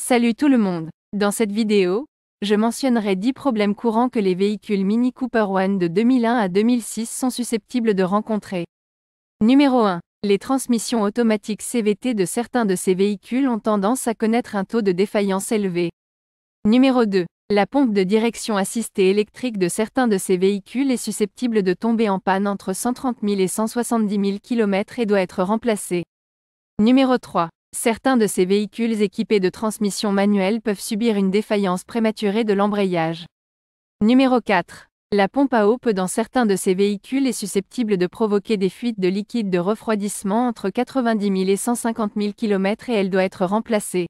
Salut tout le monde Dans cette vidéo, je mentionnerai 10 problèmes courants que les véhicules Mini Cooper One de 2001 à 2006 sont susceptibles de rencontrer. Numéro 1. Les transmissions automatiques CVT de certains de ces véhicules ont tendance à connaître un taux de défaillance élevé. Numéro 2. La pompe de direction assistée électrique de certains de ces véhicules est susceptible de tomber en panne entre 130 000 et 170 000 km et doit être remplacée. Numéro 3 certains de ces véhicules équipés de transmission manuelle peuvent subir une défaillance prématurée de l'embrayage. Numéro 4. La pompe à eau peut dans certains de ces véhicules est susceptible de provoquer des fuites de liquide de refroidissement entre 90 000 et 150 000 km et elle doit être remplacée.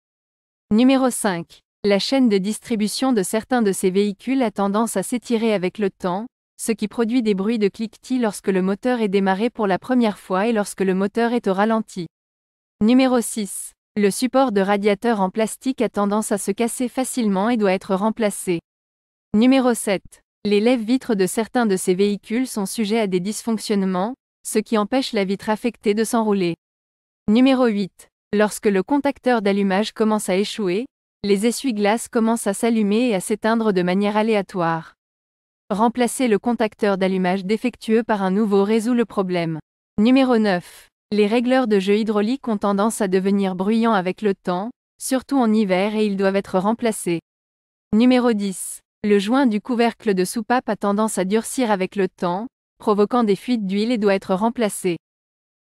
Numéro 5. La chaîne de distribution de certains de ces véhicules a tendance à s'étirer avec le temps, ce qui produit des bruits de cliquetis lorsque le moteur est démarré pour la première fois et lorsque le moteur est au ralenti. Numéro 6. Le support de radiateur en plastique a tendance à se casser facilement et doit être remplacé. Numéro 7. Les lèvres-vitres de certains de ces véhicules sont sujets à des dysfonctionnements, ce qui empêche la vitre affectée de s'enrouler. Numéro 8. Lorsque le contacteur d'allumage commence à échouer, les essuie-glaces commencent à s'allumer et à s'éteindre de manière aléatoire. Remplacer le contacteur d'allumage défectueux par un nouveau résout le problème. Numéro 9. Les régleurs de jeu hydrauliques ont tendance à devenir bruyants avec le temps, surtout en hiver et ils doivent être remplacés. Numéro 10. Le joint du couvercle de soupape a tendance à durcir avec le temps, provoquant des fuites d'huile et doit être remplacé.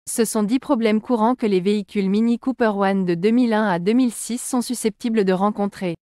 Ce sont 10 problèmes courants que les véhicules Mini Cooper One de 2001 à 2006 sont susceptibles de rencontrer.